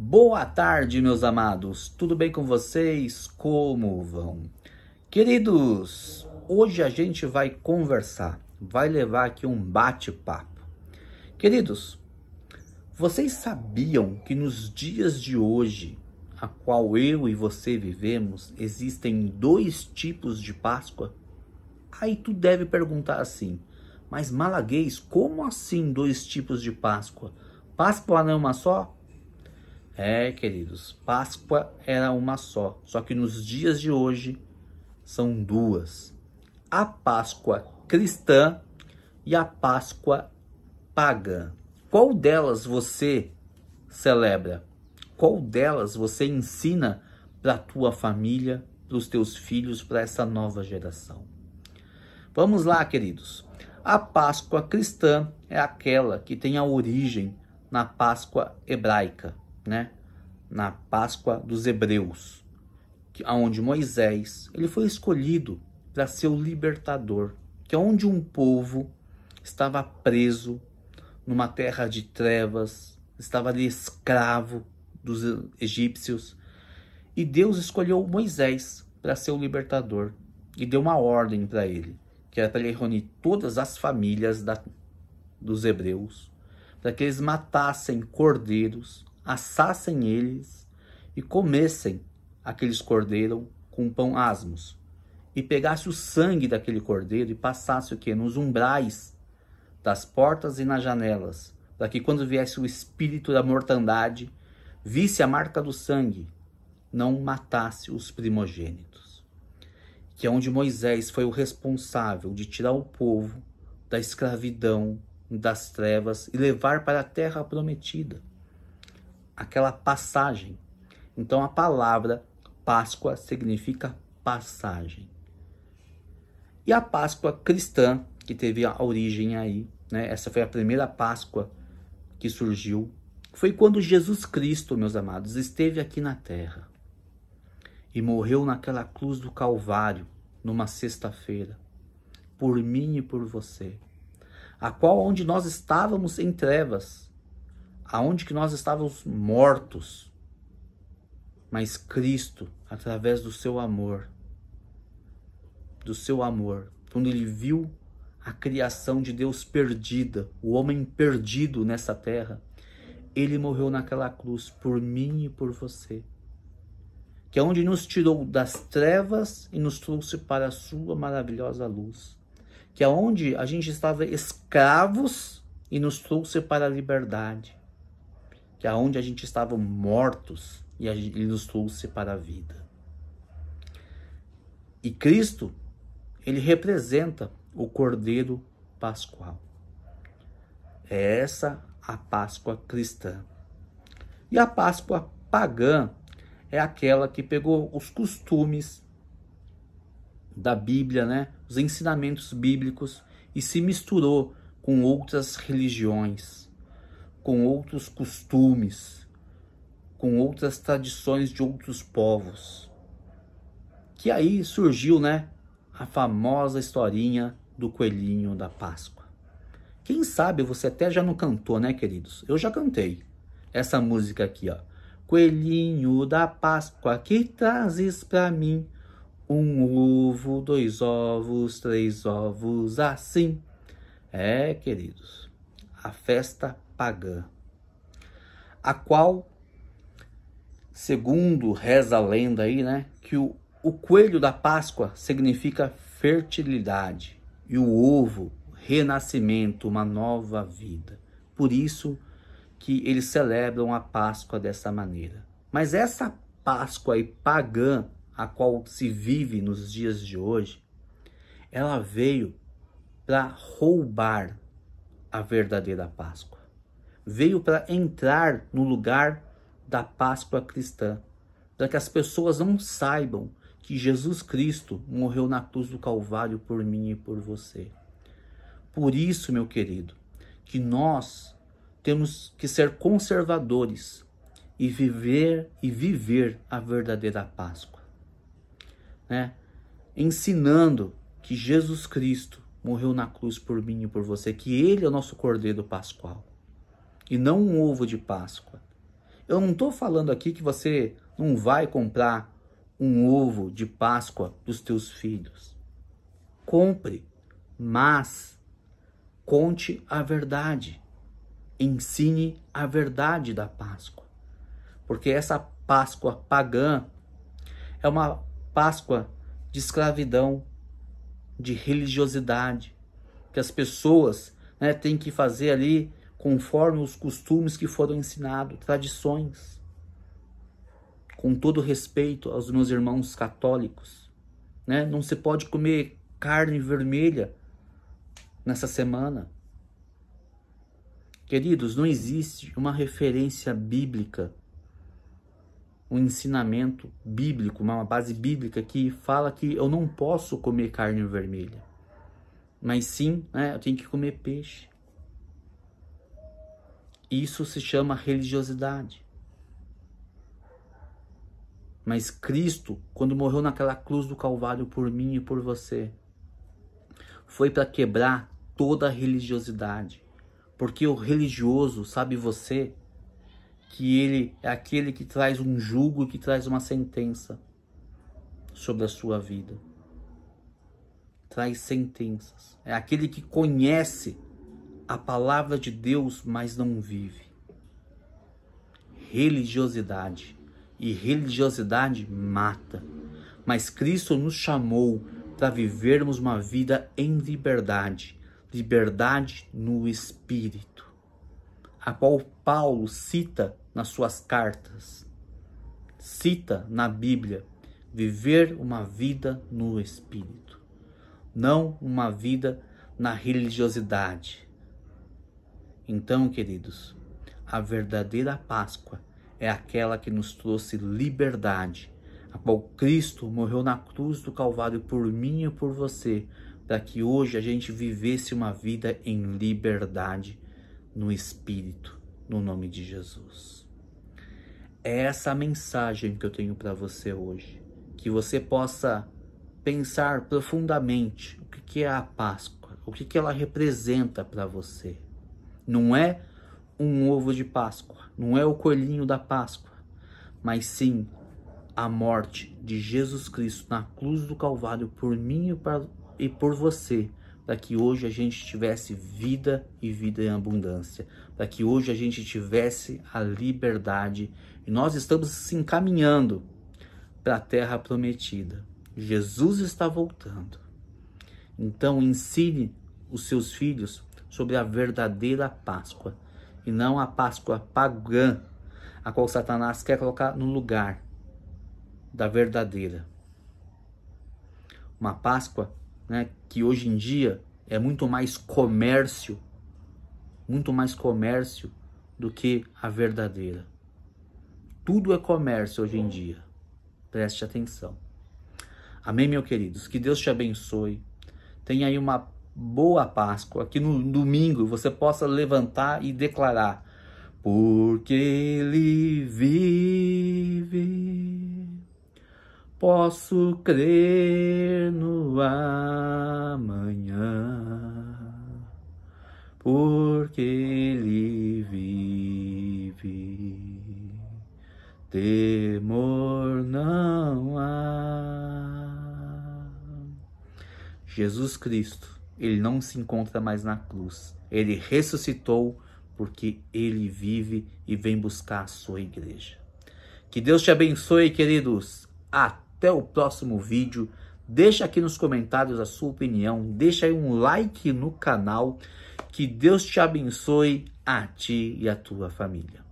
Boa tarde, meus amados. Tudo bem com vocês? Como vão? Queridos, hoje a gente vai conversar, vai levar aqui um bate-papo. Queridos, vocês sabiam que nos dias de hoje, a qual eu e você vivemos, existem dois tipos de Páscoa? Aí tu deve perguntar assim: "Mas malaguês, como assim dois tipos de Páscoa? Páscoa não é uma só?" É, queridos, Páscoa era uma só, só que nos dias de hoje são duas: a Páscoa cristã e a Páscoa pagã. Qual delas você celebra? Qual delas você ensina para a tua família, para os teus filhos, para essa nova geração? Vamos lá, queridos. A Páscoa cristã é aquela que tem a origem na Páscoa hebraica né, na Páscoa dos Hebreus, que, onde Moisés ele foi escolhido para ser o libertador, que é onde um povo estava preso numa terra de trevas, estava ali escravo dos egípcios, e Deus escolheu Moisés para ser o libertador e deu uma ordem para ele, que era para ele reunir todas as famílias da, dos hebreus, para que eles matassem cordeiros assassem eles e comessem aqueles cordeiro com pão asmos, e pegasse o sangue daquele cordeiro e passasse o que? Nos umbrais das portas e nas janelas, para que quando viesse o espírito da mortandade, visse a marca do sangue, não matasse os primogênitos. Que é onde Moisés foi o responsável de tirar o povo da escravidão, das trevas e levar para a terra prometida aquela passagem. Então a palavra Páscoa significa passagem. E a Páscoa cristã, que teve a origem aí, né? essa foi a primeira Páscoa que surgiu, foi quando Jesus Cristo, meus amados, esteve aqui na terra e morreu naquela cruz do Calvário, numa sexta-feira, por mim e por você, a qual onde nós estávamos em trevas, aonde que nós estávamos mortos. Mas Cristo, através do seu amor, do seu amor, quando ele viu a criação de Deus perdida, o homem perdido nessa terra, ele morreu naquela cruz por mim e por você. Que é onde nos tirou das trevas e nos trouxe para a sua maravilhosa luz. Que é onde a gente estava escravos e nos trouxe para a liberdade que aonde a gente estava mortos e ele nos trouxe para a vida. E Cristo, ele representa o Cordeiro Pascual. É essa a Páscoa cristã. E a Páscoa pagã é aquela que pegou os costumes da Bíblia, né? os ensinamentos bíblicos, e se misturou com outras religiões com outros costumes, com outras tradições de outros povos. Que aí surgiu, né, a famosa historinha do coelhinho da Páscoa. Quem sabe você até já não cantou, né, queridos? Eu já cantei essa música aqui, ó. Coelhinho da Páscoa, que trazes para mim? Um ovo, dois ovos, três ovos, assim. É, queridos, a festa pagã, a qual, segundo reza a lenda aí, né, que o, o coelho da Páscoa significa fertilidade e o ovo, renascimento, uma nova vida. Por isso que eles celebram a Páscoa dessa maneira. Mas essa Páscoa aí, pagã, a qual se vive nos dias de hoje, ela veio para roubar a verdadeira Páscoa veio para entrar no lugar da Páscoa cristã, para que as pessoas não saibam que Jesus Cristo morreu na cruz do Calvário por mim e por você. Por isso, meu querido, que nós temos que ser conservadores e viver e viver a verdadeira Páscoa, né? Ensinando que Jesus Cristo morreu na cruz por mim e por você, que ele é o nosso Cordeiro Pascual e não um ovo de Páscoa. Eu não estou falando aqui que você não vai comprar um ovo de Páscoa dos teus filhos. Compre, mas conte a verdade. Ensine a verdade da Páscoa. Porque essa Páscoa pagã é uma Páscoa de escravidão, de religiosidade, que as pessoas né, têm que fazer ali conforme os costumes que foram ensinados, tradições. Com todo respeito aos meus irmãos católicos, né? Não se pode comer carne vermelha nessa semana. Queridos, não existe uma referência bíblica, um ensinamento bíblico, uma base bíblica que fala que eu não posso comer carne vermelha, mas sim, né, eu tenho que comer peixe. Isso se chama religiosidade. Mas Cristo, quando morreu naquela cruz do Calvário por mim e por você, foi para quebrar toda religiosidade. Porque o religioso, sabe você, que ele é aquele que traz um jugo que traz uma sentença sobre a sua vida. Traz sentenças. É aquele que conhece a palavra de Deus, mas não vive. Religiosidade. E religiosidade mata. Mas Cristo nos chamou para vivermos uma vida em liberdade liberdade no espírito, a qual Paulo cita nas suas cartas, cita na Bíblia. Viver uma vida no espírito, não uma vida na religiosidade então, queridos, a verdadeira Páscoa é aquela que nos trouxe liberdade, a qual Cristo morreu na cruz do Calvário por mim e por você, para que hoje a gente vivesse uma vida em liberdade no Espírito, no nome de Jesus. É essa a mensagem que eu tenho para você hoje, que você possa pensar profundamente o que é a Páscoa, o que ela representa para você não é um ovo de Páscoa, não é o coelhinho da Páscoa, mas sim a morte de Jesus Cristo na cruz do Calvário por mim e, pra, e por você, para que hoje a gente tivesse vida e vida em abundância, para que hoje a gente tivesse a liberdade. E nós estamos se encaminhando para a terra prometida. Jesus está voltando. Então ensine os seus filhos sobre a verdadeira Páscoa e não a Páscoa pagã, a qual Satanás quer colocar no lugar da verdadeira. Uma Páscoa né, que hoje em dia é muito mais comércio, muito mais comércio do que a verdadeira. Tudo é comércio hoje em dia. Preste atenção. Amém, meus queridos? Que Deus te abençoe. Tenha aí uma boa Páscoa, que no domingo você possa levantar e declarar: Porque Ele vive, posso crer no amanhã. Porque Ele vive, temor não há. Jesus Cristo ele não se encontra mais na cruz. Ele ressuscitou porque ele vive e vem buscar a sua igreja. Que Deus te abençoe, queridos. Até o próximo vídeo. Deixa aqui nos comentários a sua opinião, deixa aí um like no canal. Que Deus te abençoe a ti e a tua família.